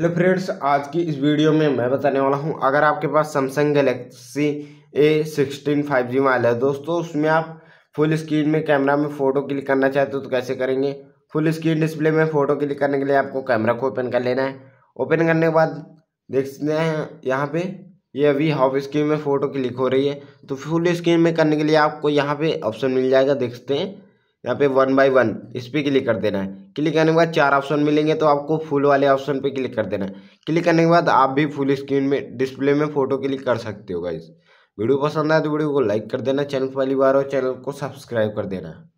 hello friends आज की इस वीडियो में मैं बताने वाला हूं अगर आपके पास Samsung Galaxy A sixteen five G mobile है दोस्तों उसमें आप फुल स्क्रीन में कैमरा में फ़ोटो क्लिक करना चाहते हो तो कैसे करेंगे फुल स्क्रीन डिस्प्ले में फ़ोटो क्लिक करने के लिए आपको कैमरा को ओपन कर लेना है ओपन करने के बाद देखते हैं यहाँ पर ये अभी हाफ स्क्रीन में फ़ोटो क्लिक हो रही है तो फुल स्क्रीन में करने के लिए आपको यहाँ पर ऑप्शन मिल जाएगा देखते हैं यहाँ पे वन बाई वन इस पर क्लिक कर देना है क्लिक करने के बाद चार ऑप्शन मिलेंगे तो आपको फुल वाले ऑप्शन पे क्लिक कर देना है क्लिक करने के बाद आप भी फुल स्क्रीन में डिस्प्ले में फोटो क्लिक कर सकते हो गाइज वीडियो पसंद आए तो वीडियो को लाइक कर देना चैनल पहली बार और चैनल को सब्सक्राइब कर देना